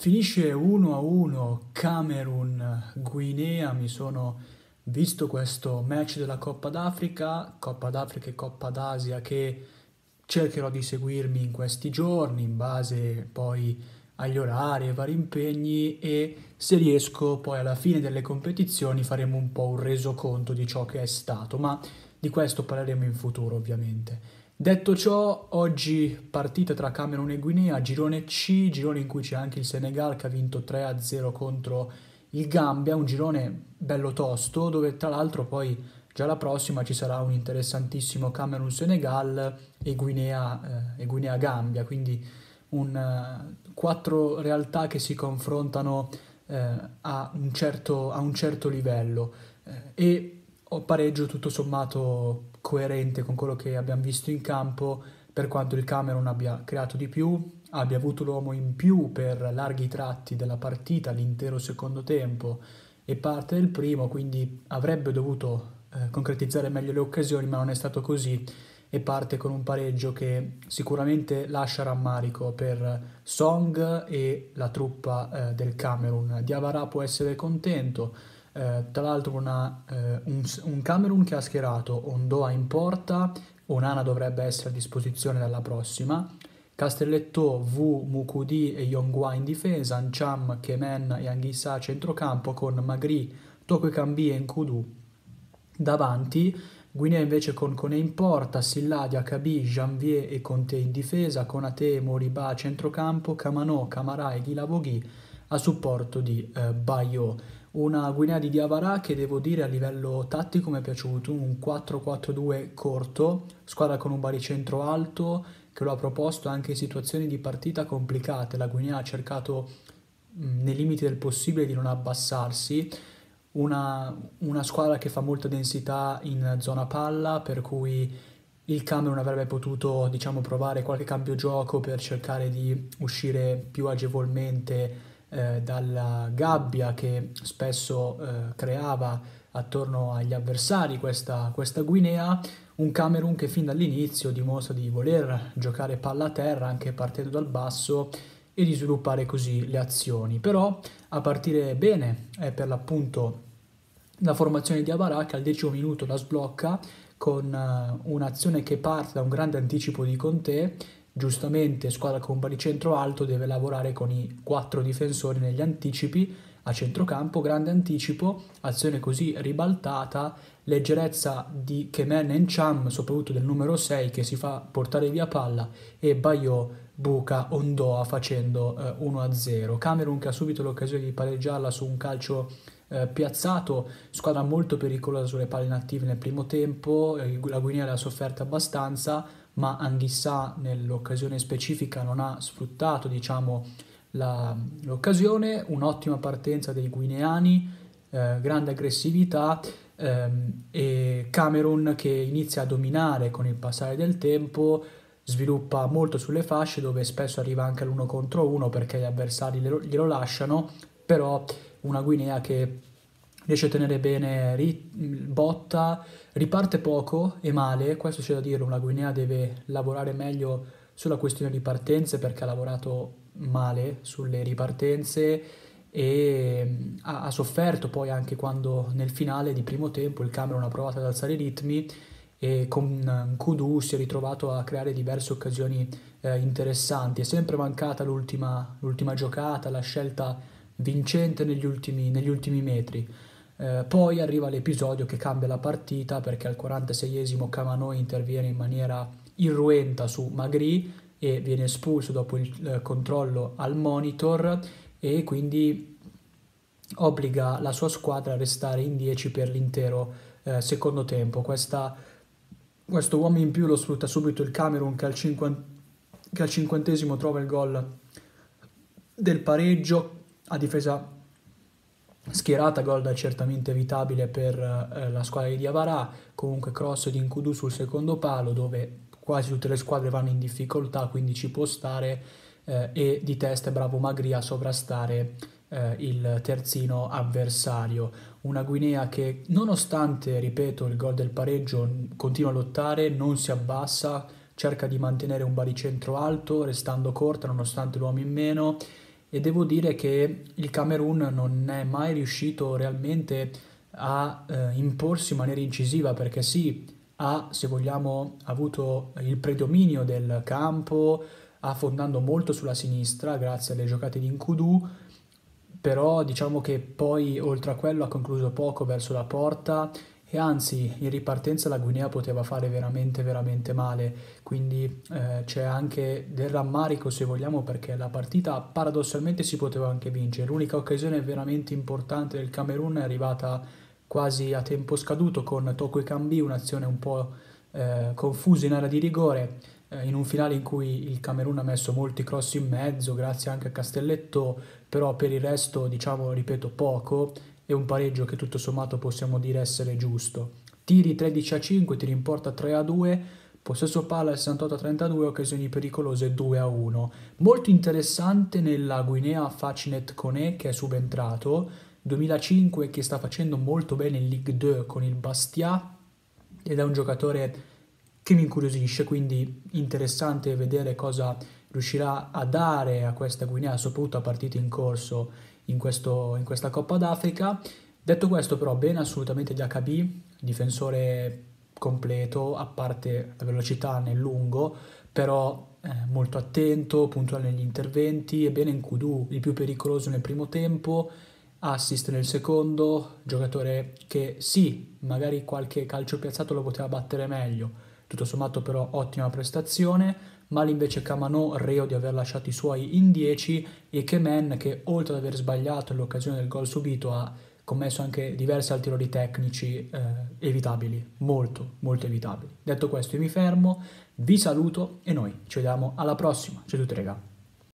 Finisce 1 a 1 Camerun-Guinea, mi sono visto questo match della Coppa d'Africa, Coppa d'Africa e Coppa d'Asia che cercherò di seguirmi in questi giorni in base poi agli orari e vari impegni e se riesco poi alla fine delle competizioni faremo un po' un resoconto di ciò che è stato, ma di questo parleremo in futuro ovviamente. Detto ciò, oggi partita tra Camerun e Guinea, girone C, girone in cui c'è anche il Senegal che ha vinto 3-0 contro il Gambia, un girone bello tosto dove tra l'altro poi già la prossima ci sarà un interessantissimo Camerun-Senegal e, Guinea, eh, e Guinea-Gambia, quindi un, uh, quattro realtà che si confrontano eh, a, un certo, a, un certo, livello. Eh, e pareggio tutto sommato coerente con quello che abbiamo visto in campo, per quanto il Cameron abbia creato di più, abbia avuto l'uomo in più per larghi tratti della partita, l'intero secondo tempo e parte del primo, quindi avrebbe dovuto eh, concretizzare meglio le occasioni, ma non è stato così e parte con un pareggio che sicuramente lascia rammarico per Song e la truppa eh, del Camerun. Diavara può essere contento, eh, tra l'altro una, eh, un, un, Camerun che ha schierato Ondoa in porta, Onana dovrebbe essere a disposizione dalla prossima, Castelletto, V, Mukudi e Yongwa in difesa, Ancham, Kemen e Anghissa a centrocampo con Magri, Toko Cambi e Nkudu davanti, Guinea invece con Cone in porta, Silladia, Kabi, Janvier e Conte in difesa, Konate, Moriba a centrocampo, Camano, Camarà e Ghilavoghi a supporto di eh, Bayo. Una Guinea di Diavara che devo dire a livello tattico mi è piaciuto, un 4-4-2 corto, squadra con un baricentro alto che lo ha proposto anche in situazioni di partita complicate. La Guinea ha cercato mm, nei limiti del possibile di non abbassarsi, una, una squadra che fa molta densità in zona palla per cui il Cameron avrebbe potuto diciamo, provare qualche cambio gioco per cercare di uscire più agevolmente eh, dalla gabbia che spesso eh, creava attorno agli avversari questa, questa Guinea, un Camerun che fin dall'inizio dimostra di voler giocare palla a terra anche partendo dal basso e di sviluppare così le azioni. Però a partire bene è per l'appunto la formazione di Abarà che al decimo minuto la sblocca con uh, un'azione che parte da un grande anticipo di Conte giustamente squadra con baricentro alto deve lavorare con i quattro difensori negli anticipi a centrocampo, grande anticipo, azione così ribaltata, leggerezza di Kemen e Cham, soprattutto del numero 6 che si fa portare via palla e Bayo buca Ondoa facendo eh, 1-0. Camerun che ha subito l'occasione di pareggiarla su un calcio eh, piazzato, squadra molto pericolosa sulle palle inattive nel primo tempo, eh, la Guinea l'ha sofferta abbastanza, ma Anghissà nell'occasione specifica non ha sfruttato diciamo, la, l'occasione, un'ottima partenza dei guineani, eh, grande aggressività ehm, e Camerun che inizia a dominare con il passare del tempo, sviluppa molto sulle fasce dove spesso arriva anche all'uno contro uno perché gli avversari glielo, glielo lasciano, però una Guinea che riesce a tenere bene rit- botta, riparte poco e male, questo c'è da dirlo, la Guinea deve lavorare meglio sulla questione di partenze perché ha lavorato male sulle ripartenze e ha, ha sofferto poi anche quando nel finale di primo tempo il Cameron ha provato ad alzare i ritmi e con Kudu si è ritrovato a creare diverse occasioni eh, interessanti. È sempre mancata l'ultima, l'ultima giocata, la scelta vincente negli ultimi, negli ultimi metri. Eh, poi arriva l'episodio che cambia la partita perché al 46esimo Camano interviene in maniera irruenta su Magri e viene espulso dopo il eh, controllo al monitor e quindi obbliga la sua squadra a restare in 10 per l'intero eh, secondo tempo. Questa, questo uomo in più lo sfrutta subito il Camerun che al, cinquant- che al cinquantesimo trova il gol del pareggio a difesa schierata gol certamente evitabile per eh, la squadra di Diavarà, comunque cross di Incudu sul secondo palo dove quasi tutte le squadre vanno in difficoltà, quindi ci può stare eh, e di testa è bravo Magri a sovrastare eh, il terzino avversario. Una Guinea che nonostante, ripeto, il gol del pareggio continua a lottare, non si abbassa, cerca di mantenere un baricentro alto, restando corta nonostante l'uomo in meno e devo dire che il Camerun non è mai riuscito realmente a eh, imporsi in maniera incisiva perché sì, ha, se vogliamo, avuto il predominio del campo, affondando molto sulla sinistra grazie alle giocate di Incudu, però diciamo che poi oltre a quello ha concluso poco verso la porta e anzi in ripartenza la Guinea poteva fare veramente veramente male, quindi eh, c'è anche del rammarico se vogliamo perché la partita paradossalmente si poteva anche vincere, l'unica occasione veramente importante del Camerun è arrivata quasi a tempo scaduto con Toko Ekambi, un'azione un po' eh, confusa in area di rigore, eh, in un finale in cui il Camerun ha messo molti cross in mezzo grazie anche a Castelletto, però per il resto diciamo ripeto poco e un pareggio che tutto sommato possiamo dire essere giusto. Tiri 13 a 5, tiri in porta 3 a 2, possesso palla 68 a 32, occasioni pericolose 2 a 1. Molto interessante nella Guinea Facinet Kone che è subentrato, 2005 che sta facendo molto bene in Ligue 2 con il Bastia ed è un giocatore che mi incuriosisce, quindi interessante vedere cosa riuscirà a dare a questa Guinea, soprattutto a partite in corso, in, questo, in questa Coppa d'Africa. Detto questo però bene assolutamente di HB, difensore completo, a parte la velocità nel lungo, però eh, molto attento, puntuale negli interventi, e bene in Kudu, il più pericoloso nel primo tempo, assist nel secondo, giocatore che sì, magari qualche calcio piazzato lo poteva battere meglio, tutto sommato però ottima prestazione, male invece Camano reo di aver lasciato i suoi in 10 e Kemen che oltre ad aver sbagliato l'occasione del gol subito ha commesso anche diversi altri errori tecnici eh, evitabili, molto molto evitabili. Detto questo io mi fermo, vi saluto e noi ci vediamo alla prossima. Ciao a tutti ragazzi.